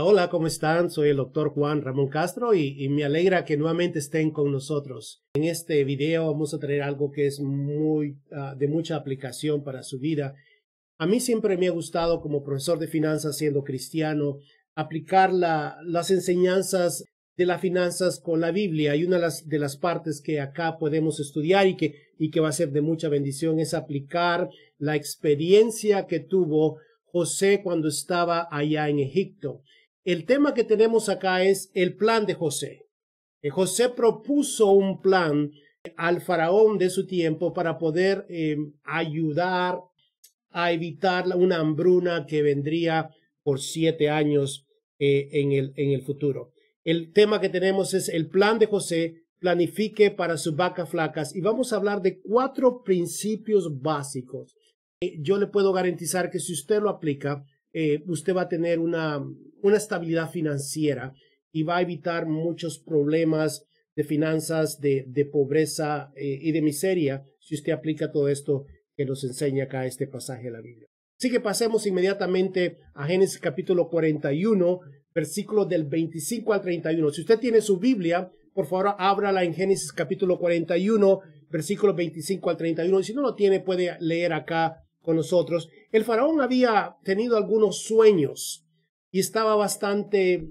Hola, ¿cómo están? Soy el doctor Juan Ramón Castro y, me alegra que nuevamente estén con nosotros. En este video vamos a traer algo que es muy, ah, de mucha aplicación para su vida. A mí siempre me ha gustado, como profesor de finanzas siendo cristiano, aplicar las enseñanzas de las finanzas con la Biblia. Y una de las, de las partes que acá podemos estudiar y y que va a ser de mucha bendición es aplicar la experiencia que tuvo José cuando estaba allá en Egipto. El tema que tenemos acá es el plan de José. Eh, José propuso un plan al faraón de su tiempo para poder em, ayudar a evitar una hambruna que vendría por siete años eh, en, el, en el futuro. El tema que tenemos es el plan de José, planifique para sus vacas flacas y vamos a hablar de cuatro principios básicos. Eh, yo le puedo garantizar que si usted lo aplica, usted va a tener una, una estabilidad financiera y va a evitar muchos problemas de finanzas, de, de pobreza eh, y de miseria si usted aplica todo esto que nos enseña acá este pasaje de la Biblia. Así que pasemos inmediatamente a Génesis capítulo 41, versículos del 25 al 31. Si usted tiene su Biblia, por favor, ábrala en Génesis capítulo 41, versículos 25 al 31. Si no lo tiene, puede leer acá con nosotros. El faraón había tenido algunos sueños y estaba bastante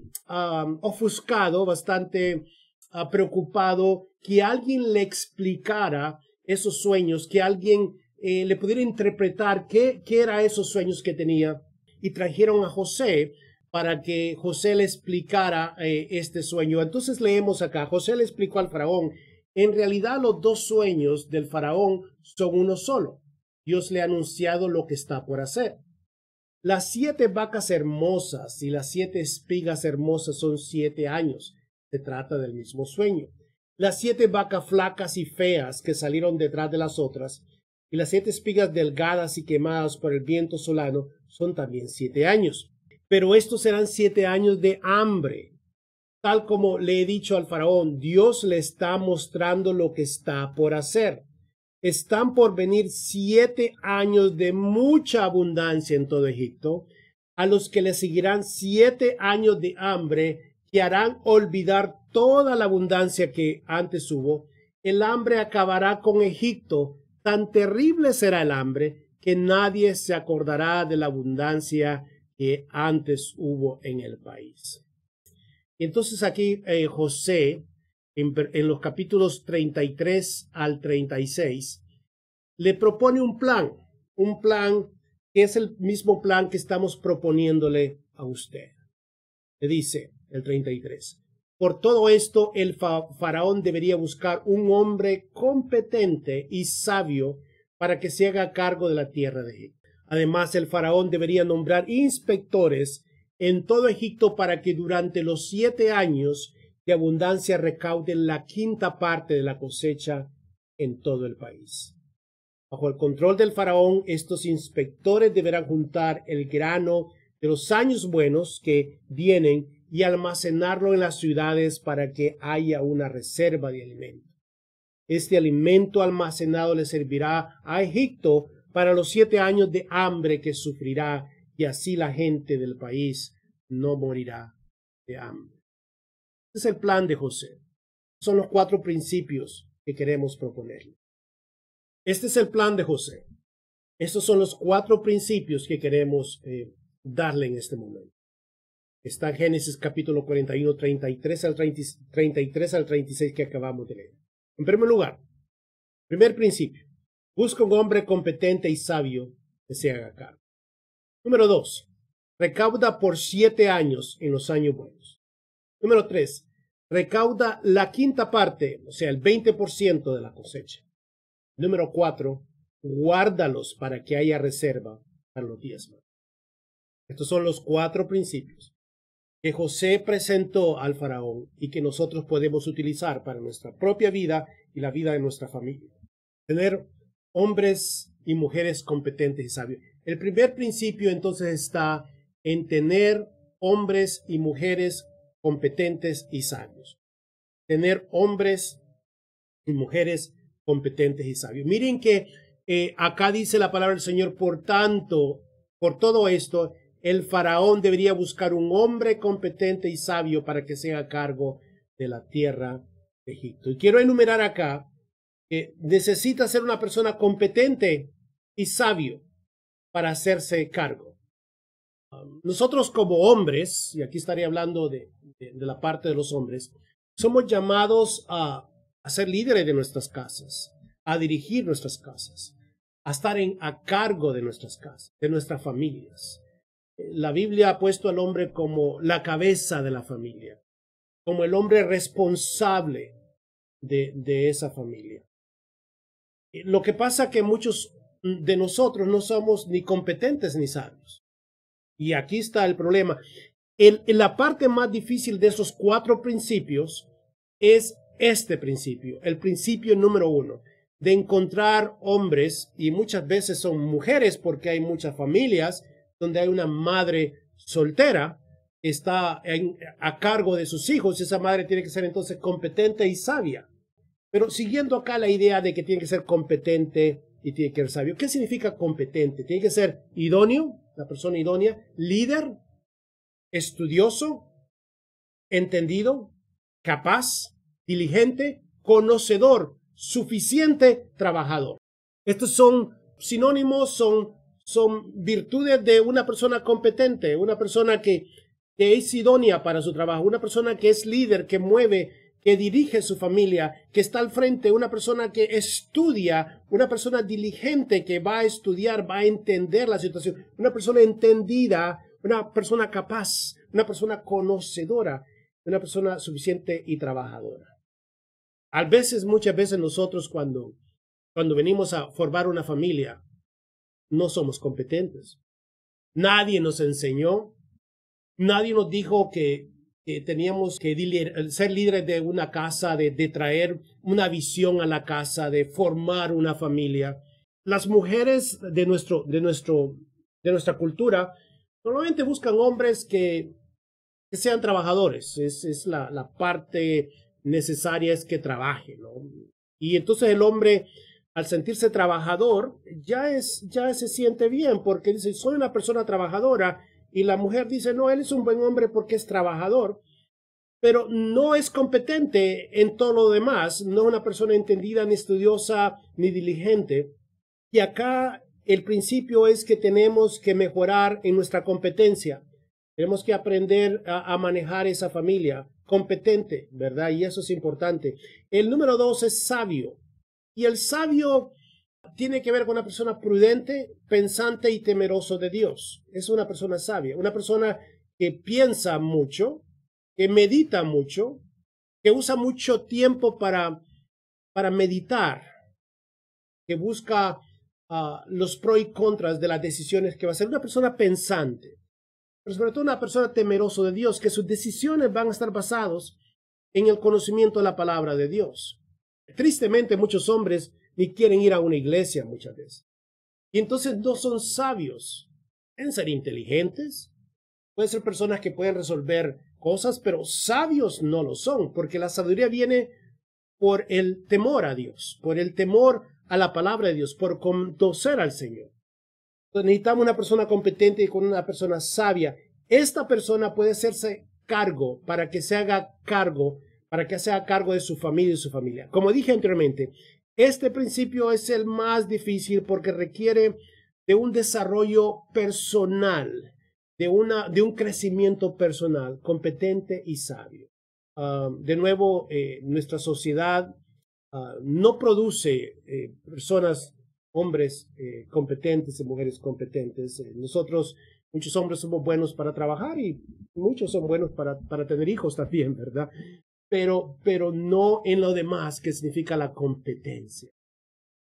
ofuscado, bastante ah, preocupado que alguien le explicara esos sueños, que alguien eh, le pudiera interpretar qué, qué eran esos sueños que tenía. Y trajeron a José para que José le explicara eh, este sueño. Entonces leemos acá, José le explicó al faraón, en realidad los dos sueños del faraón son uno solo. Dios le ha anunciado lo que está por hacer. Las siete vacas hermosas y las siete espigas hermosas son siete años. Se trata del mismo sueño. Las siete vacas flacas y feas que salieron detrás de las otras y las siete espigas delgadas y quemadas por el viento solano son también siete años. Pero estos serán siete años de hambre. Tal como le he dicho al faraón, Dios le está mostrando lo que está por hacer están por venir siete años de mucha abundancia en todo Egipto, a los que le seguirán siete años de hambre que harán olvidar toda la abundancia que antes hubo. El hambre acabará con Egipto, tan terrible será el hambre que nadie se acordará de la abundancia que antes hubo en el país. Entonces aquí eh, José en, los capítulos 33 al 36, le propone un plan, un plan que es el mismo plan que estamos proponiéndole a usted. Le dice el 33. Por todo esto, el faraón debería buscar un hombre competente y sabio para que se haga cargo de la tierra de Egipto. Además, el faraón debería nombrar inspectores en todo Egipto para que durante los siete años de abundancia recauden la quinta parte de la cosecha en todo el país. Bajo el control del faraón, estos inspectores deberán juntar el grano de los años buenos que vienen y almacenarlo en las ciudades para que haya una reserva de alimento. Este alimento almacenado le servirá a Egipto para los siete años de hambre que sufrirá, y así la gente del país no morirá de hambre. Este es el plan de José. Son los cuatro principios que queremos proponerle. Este es el plan de José. Estos son los cuatro principios que queremos eh, darle en este momento. Está en Génesis capítulo 41, 33 al, 33 al 36 que acabamos de leer. En primer lugar, primer principio, busca un hombre competente y sabio que se haga cargo. Número dos, recauda por siete años en los años buenos. Número tres, recauda la quinta parte, o sea, el 20% de la cosecha. Número cuatro, guárdalos para que haya reserva para los diezmos. Estos son los cuatro principios que José presentó al faraón y que nosotros podemos utilizar para nuestra propia vida y la vida de nuestra familia. Tener hombres y mujeres competentes y sabios. El primer principio entonces está en tener hombres y mujeres competentes y sabios. Tener hombres y mujeres competentes y sabios. Miren que eh, acá dice la palabra del Señor, por tanto, por todo esto, el faraón debería buscar un hombre competente y sabio para que sea cargo de la tierra de Egipto. Y quiero enumerar acá que necesita ser una persona competente y sabio para hacerse cargo. Um, nosotros como hombres, y aquí estaré hablando de de la parte de los hombres, somos llamados a, a ser líderes de nuestras casas, a dirigir nuestras casas, a estar en, a cargo de nuestras casas, de nuestras familias. La Biblia ha puesto al hombre como la cabeza de la familia, como el hombre responsable de, de esa familia. Eh, lo que pasa que muchos de nosotros no somos ni competentes ni sabios. Y aquí está el problema la parte más difícil de esos cuatro principios es este principio, el principio número uno, de encontrar hombres, y muchas veces son mujeres porque hay muchas familias donde hay una madre soltera, está a cargo de sus hijos, y esa madre tiene que ser entonces competente y sabia. Pero siguiendo acá la idea de que tiene que ser competente y tiene que ser sabio, ¿qué significa competente? Tiene que ser idóneo, la persona idónea, líder, estudioso, entendido, capaz, diligente, conocedor, suficiente, trabajador. Estos son sinónimos, son, son virtudes de una persona competente, una persona que, que es idónea para su trabajo, una persona que es líder, que mueve, que dirige su familia, que está al frente, una persona que estudia, una persona diligente que va a estudiar, va a entender la situación, una persona entendida una persona capaz, una persona conocedora, una persona suficiente y trabajadora. A veces, muchas veces nosotros cuando, cuando venimos a formar una familia, no somos competentes. Nadie nos enseñó, nadie nos dijo que, teníamos que ser líderes de una casa, de, de traer una visión a la casa, de formar una familia. Las mujeres de, nuestro, de, nuestro, de nuestra cultura Normalmente buscan hombres que, sean trabajadores, es, es la, parte necesaria es que trabaje, Y entonces el hombre, al sentirse trabajador, ya, es, ya se siente bien porque dice, soy una persona trabajadora y la mujer dice, no, él es un buen hombre porque es trabajador, pero no es competente en todo lo demás, no es una persona entendida, ni estudiosa, ni diligente. Y acá el principio es que tenemos que mejorar en nuestra competencia. Tenemos que aprender a, manejar esa familia competente, ¿verdad? Y eso es importante. El número dos es sabio. Y el sabio tiene que ver con una persona prudente, pensante y temeroso de Dios. Es una persona sabia, una persona que piensa mucho, que medita mucho, que usa mucho tiempo para, para meditar, que busca Ah, los pros y contras de las decisiones que va a hacer. Una persona pensante, pero sobre todo una persona temeroso de Dios, que sus decisiones van a estar basadas en el conocimiento de la palabra de Dios. Tristemente, muchos hombres ni quieren ir a una iglesia muchas veces. Y entonces no son sabios. en ser inteligentes, pueden ser personas que pueden resolver cosas, pero sabios no lo son, porque la sabiduría viene por el temor a Dios, por el temor a la palabra de Dios, por conocer al Señor. Necesitamos una persona competente y con una persona sabia. Esta persona puede hacerse cargo para que se haga cargo, para que sea cargo de su familia y su familia. Como dije anteriormente, este principio es el más difícil porque requiere de un desarrollo personal, de, una, de un crecimiento personal competente y sabio. Ah, de nuevo, eh, nuestra sociedad Ah, no produce eh, personas, hombres eh, competentes y mujeres competentes. Eh, nosotros, muchos hombres somos buenos para trabajar y muchos son buenos para, tener hijos también, ¿verdad? Pero, pero no en lo demás, que significa la competencia.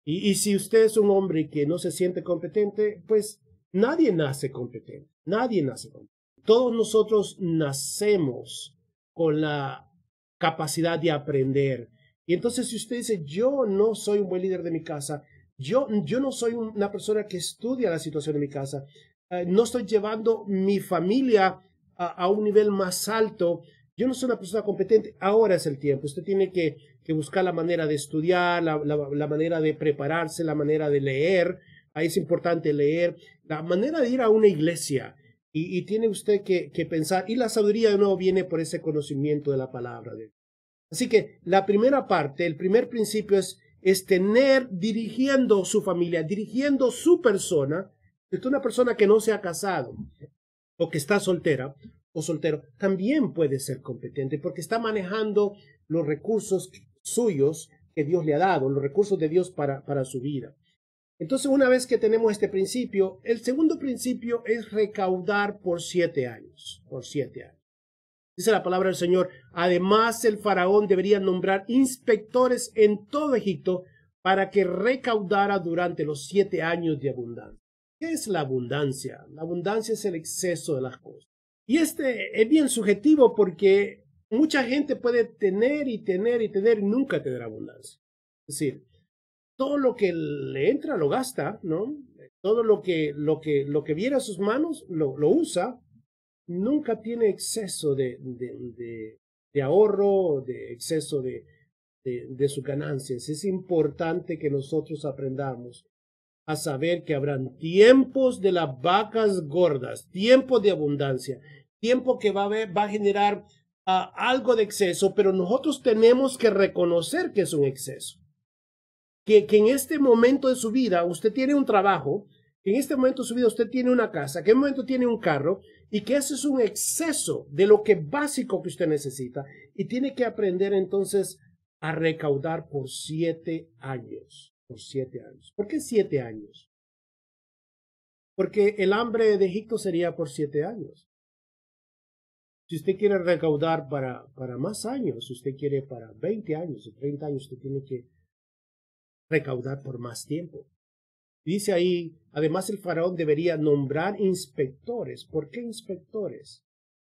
Y, si usted es un hombre que no se siente competente, pues nadie nace competente, nadie nace competente. Todos nosotros nacemos con la capacidad de aprender, y entonces si usted dice, yo no soy un buen líder de mi casa, yo, yo no soy una persona que estudia la situación de mi casa, eh, no estoy llevando mi familia a, un nivel más alto, yo no soy una persona competente, ahora es el tiempo, usted tiene que, buscar la manera de estudiar, la, manera de prepararse, la manera de leer, ahí es importante leer, la manera de ir a una iglesia. Y, tiene usted que, pensar, y la sabiduría de nuevo viene por ese conocimiento de la palabra de Así que la primera parte, el primer principio es, tener dirigiendo su familia, dirigiendo su persona. Es una persona que no se ha casado o que está soltera o soltero también puede ser competente porque está manejando los recursos suyos que Dios le ha dado, los recursos de Dios para, para su vida. Entonces, una vez que tenemos este principio, el segundo principio es recaudar por siete años, por siete años. Dice la palabra del Señor. Además, el faraón debería nombrar inspectores en todo Egipto para que recaudara durante los siete años de abundancia. ¿Qué es la abundancia? La abundancia es el exceso de las cosas. Y este es bien subjetivo porque mucha gente puede tener y tener y tener y nunca tener abundancia. Es decir, todo lo que le entra lo gasta, ¿no? Todo lo que, lo que, lo que sus manos lo usa nunca tiene exceso de, de, de, ahorro, de exceso de, de sus ganancias. Es importante que nosotros aprendamos a saber que habrán tiempos de las vacas gordas, tiempos de abundancia, tiempo que va a, va a generar ah, algo de exceso, pero nosotros tenemos que reconocer que es un exceso. Que, que en este momento de su vida usted tiene un trabajo, que en este momento de su vida usted tiene una casa, que en este momento tiene un carro, y que eso es un exceso de lo que básico que usted necesita y tiene que aprender entonces a recaudar por siete años, por siete años. ¿Por qué siete años? Porque el hambre de Egipto sería por siete años. Si usted quiere recaudar para, para más años, si usted quiere para 20 años o 30 años, usted tiene que recaudar por más tiempo. Dice ahí, además el faraón debería nombrar inspectores. ¿Por qué inspectores?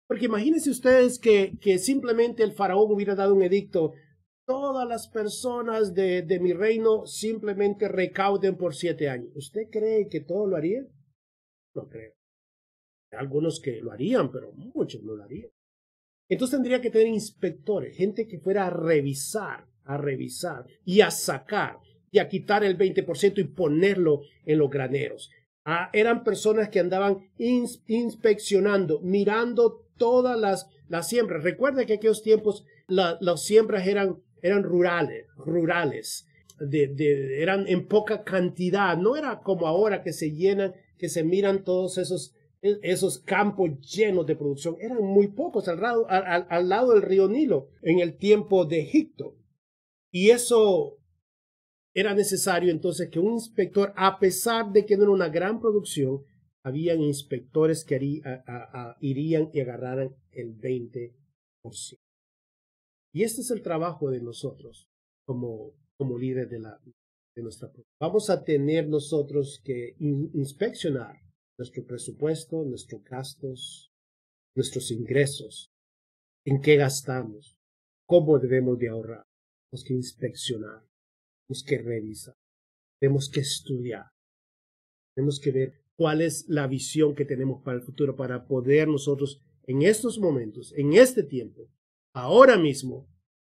Porque imagínense ustedes que, que simplemente el faraón hubiera dado un edicto, todas las personas de, de mi reino simplemente recauden por siete años. ¿Usted cree que todo lo haría? No creo. algunos que lo harían, pero muchos no lo harían. Entonces tendría que tener inspectores, gente que fuera a revisar, a revisar y a sacar y a quitar el 20% y ponerlo en los graneros. Ah, eran personas que andaban inspeccionando, mirando todas las, las siembras. Recuerda que aquellos tiempos las siembras eran, eran rurales, rurales. De, eran en poca cantidad, no era como ahora que se llenan, que se miran todos esos, esos campos llenos de producción, eran muy pocos al, al, al lado del río Nilo en el tiempo de Egipto. Y eso era necesario entonces que un inspector, a pesar de que no era una gran producción, habían inspectores que irían y agarraran el 20%. Y este es el trabajo de nosotros como, como líderes de, la, de nuestra Vamos a tener nosotros que inspeccionar nuestro presupuesto, nuestros gastos, nuestros ingresos, en qué gastamos, cómo debemos de ahorrar. Tenemos que inspeccionar tenemos que revisar, tenemos que estudiar, tenemos que ver cuál es la visión que tenemos para el futuro para poder nosotros en estos momentos, en este tiempo, ahora mismo,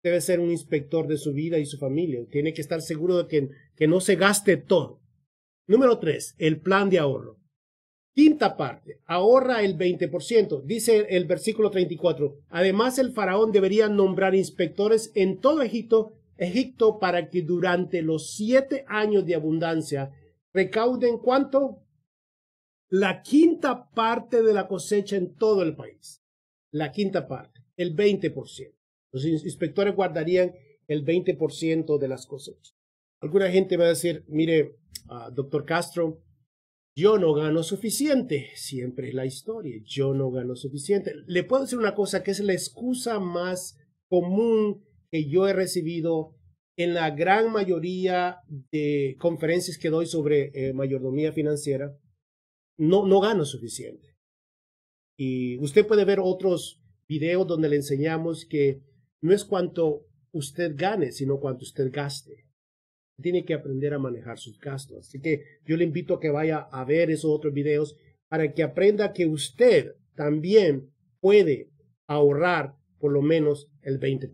debe ser un inspector de su vida y su familia. Tiene que estar seguro de que, no se gaste todo. Número tres, el plan de ahorro. Quinta parte, ahorra el 20%. Dice el versículo 34, además el faraón debería nombrar inspectores en todo Egipto Egipto para que durante los siete años de abundancia recauden cuánto? La quinta parte de la cosecha en todo el país. La quinta parte, el 20%. Los inspectores guardarían el 20% de las cosechas. Alguna gente va a decir, mire, ah, doctor Castro, yo no gano suficiente. Siempre es la historia, yo no gano suficiente. Le puedo decir una cosa que es la excusa más común que yo he recibido en la gran mayoría de conferencias que doy sobre eh, mayordomía financiera, no, no gano suficiente. Y usted puede ver otros videos donde le enseñamos que no es cuánto usted gane, sino cuánto usted gaste. Tiene que aprender a manejar sus gastos. Así que yo le invito a que vaya a ver esos otros videos para que aprenda que usted también puede ahorrar por lo menos el 20%.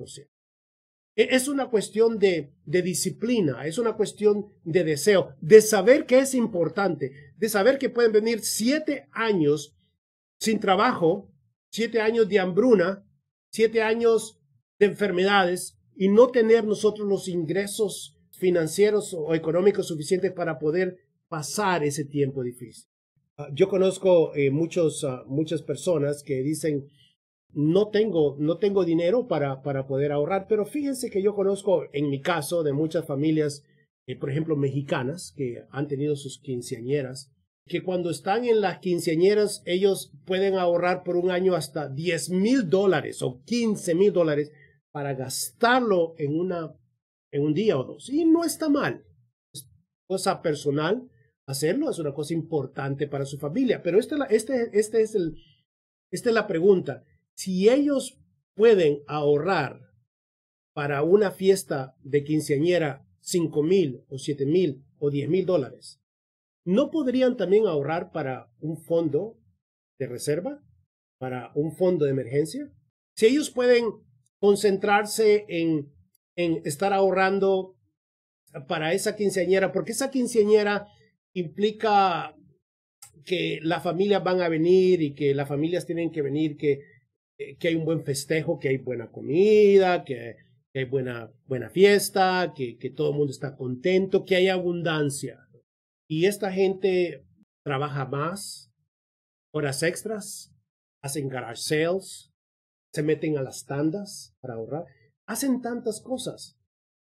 E, es una cuestión de, disciplina, es una cuestión de deseo, de saber que es importante, de saber que pueden venir siete años sin trabajo, siete años de hambruna, siete años de enfermedades y no tener nosotros los ingresos financieros o económicos suficientes para poder pasar ese tiempo difícil. Ah, yo conozco eh, muchos, ah, muchas personas que dicen, no tengo, no tengo dinero para, para poder ahorrar, pero fíjense que yo conozco, en mi caso, de muchas familias, eh, por ejemplo, mexicanas, que han tenido sus quinceañeras, que cuando están en las quinceañeras, ellos pueden ahorrar por un año hasta 10 mil dólares o 15 mil dólares para gastarlo en, una, en un día o dos. Y no está mal. Es cosa personal hacerlo, es una cosa importante para su familia. Pero esta, este, este es el, esta es la pregunta. Si ellos pueden ahorrar para una fiesta de quinceañera 5 mil o 7 mil o 10 mil dólares, ¿no podrían también ahorrar para un fondo de reserva? ¿Para un fondo de emergencia? Si ellos pueden concentrarse en, en estar ahorrando para esa quinceañera, porque esa quinceañera implica que las familias van a venir y que las familias tienen que venir, que eh, que hay un buen festejo, que hay buena comida, que, hay buena, buena fiesta, que, que todo el mundo está contento, que hay abundancia. Y esta gente trabaja más, horas extras, hacen garage sales, se meten a las tandas para ahorrar, hacen tantas cosas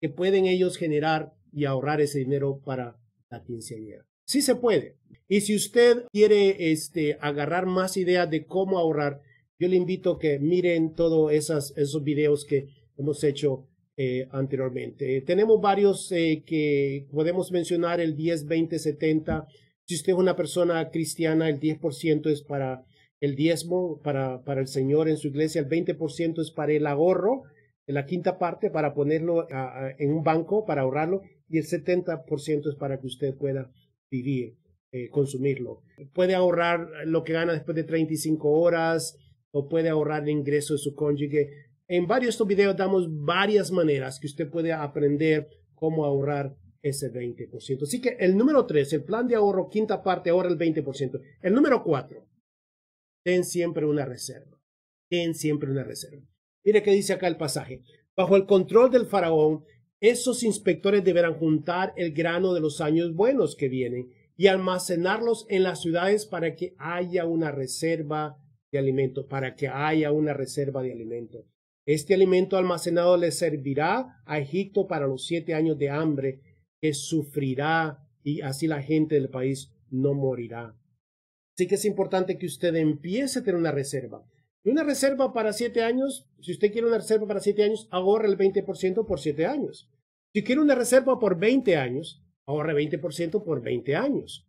que pueden ellos generar y ahorrar ese dinero para la quinceañera. Sí se puede. Y si usted quiere este, agarrar más ideas de cómo ahorrar, yo le invito a que miren todos esos videos que hemos hecho eh, anteriormente. tenemos varios eh, que podemos mencionar, el 10, 20, 70. Si usted es una persona cristiana, el 10% es para el diezmo, para, para el Señor en su iglesia, el 20% es para el ahorro, la quinta parte para ponerlo en un banco, para ahorrarlo, y el 70% es para que usted pueda vivir, eh, consumirlo. Puede ahorrar lo que gana después de 35 horas, o puede ahorrar el ingreso de su cónyuge. En varios de estos videos damos varias maneras que usted puede aprender cómo ahorrar ese 20%. Así que el número 3, el plan de ahorro, quinta parte, ahorra el 20%. El número 4, ten siempre una reserva. Ten siempre una reserva. Mire qué dice acá el pasaje. Bajo el control del faraón, esos inspectores deberán juntar el grano de los años buenos que vienen y almacenarlos en las ciudades para que haya una reserva de este alimento, para que haya una reserva de alimento. Este alimento almacenado le servirá a Egipto para los siete años de hambre que sufrirá y así la gente del país no morirá. Así que es importante que usted empiece a tener una reserva. Y una reserva para siete años, si usted quiere una reserva para siete años, ahorra el 20% por siete años. Si quiere una reserva por 20 años, ahorre 20% por 20 años.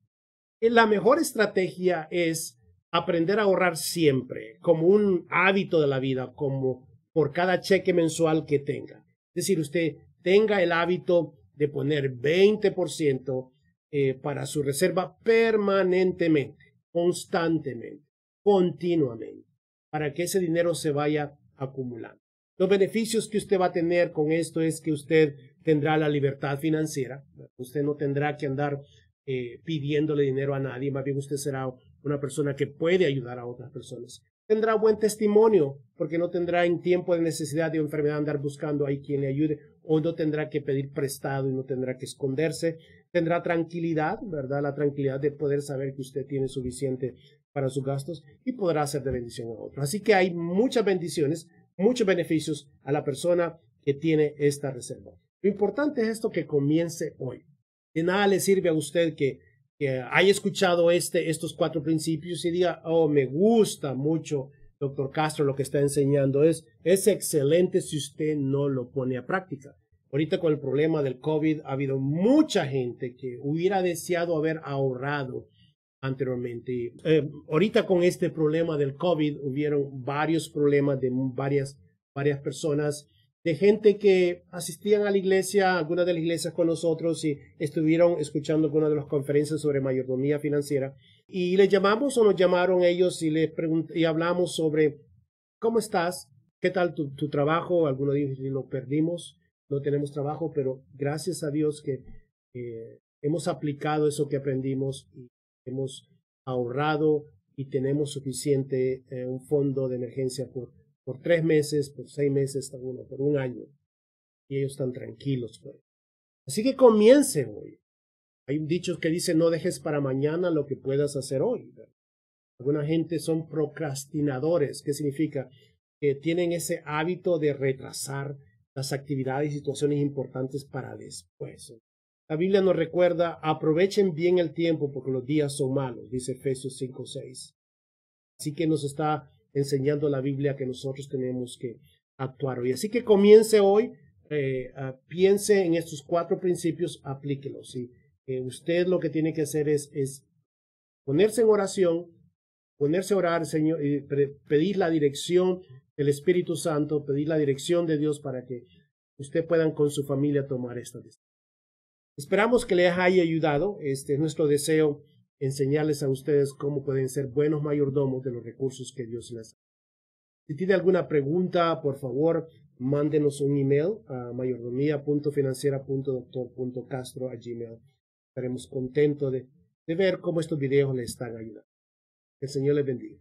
La mejor estrategia es aprender a ahorrar siempre, como un hábito de la vida, como por cada cheque mensual que tenga. Es decir, usted tenga el hábito de poner 20% eh, para su reserva permanentemente, constantemente, continuamente, para que ese dinero se vaya acumulando. Los beneficios que usted va a tener con esto es que usted tendrá la libertad financiera, usted no tendrá que andar eh, pidiéndole dinero a nadie, más bien usted será una persona que puede ayudar a otras personas. Tendrá buen testimonio porque no tendrá en tiempo de necesidad de enfermedad andar buscando a quien le ayude o no tendrá que pedir prestado y no tendrá que esconderse. Tendrá tranquilidad, ¿verdad? La tranquilidad de poder saber que usted tiene suficiente para sus gastos y podrá ser de bendición a otros. Así que hay muchas bendiciones, muchos beneficios a la persona que tiene esta reserva. Lo importante es esto que comience hoy. De nada le sirve a usted que que haya escuchado este, estos cuatro principios y diga, oh, me gusta mucho, doctor Castro, lo que está enseñando es, es excelente si usted no lo pone a práctica. Ahorita con el problema del COVID ha habido mucha gente que hubiera deseado haber ahorrado anteriormente. Eh, ahorita con este problema del COVID hubieron varios problemas de varias, varias personas de gente que asistían a la iglesia, algunas de las iglesias con nosotros y estuvieron escuchando algunas de las conferencias sobre mayordomía financiera. Y les llamamos o nos llamaron ellos y les y hablamos sobre cómo estás, qué tal tu, trabajo. Algunos dicen, lo perdimos, no tenemos trabajo, pero gracias a Dios que hemos aplicado eso que aprendimos y hemos ahorrado y tenemos suficiente eh, un fondo de emergencia por por tres meses, por seis meses, por un año. Y ellos están tranquilos, güey. Así que comience hoy. Hay un dicho que dice, no dejes para mañana lo que puedas hacer hoy. Alguna gente son procrastinadores. ¿Qué significa? Que tienen ese hábito de retrasar las actividades y situaciones importantes para después. La Biblia nos recuerda, aprovechen bien el tiempo porque los días son malos, dice Efesios 5.6. Así que nos está enseñando la Biblia que nosotros tenemos que actuar hoy. Así que comience hoy, eh, piense en estos cuatro principios, aplíquelos. Eh, usted lo que tiene que hacer es, ponerse en oración, ponerse a orar, Señor, y pedir la dirección del Espíritu Santo, pedir la dirección de Dios para que usted pueda con su familia tomar esta decisión. Esperamos que les haya ayudado. Este es nuestro deseo enseñarles a ustedes cómo pueden ser buenos mayordomos de los recursos que Dios les da. Si tiene alguna pregunta, por favor, mándenos un email a mayordomía.financiera.doctor.castro.gmail. Estaremos contentos de, ver cómo estos videos les están ayudando. el Señor les bendiga.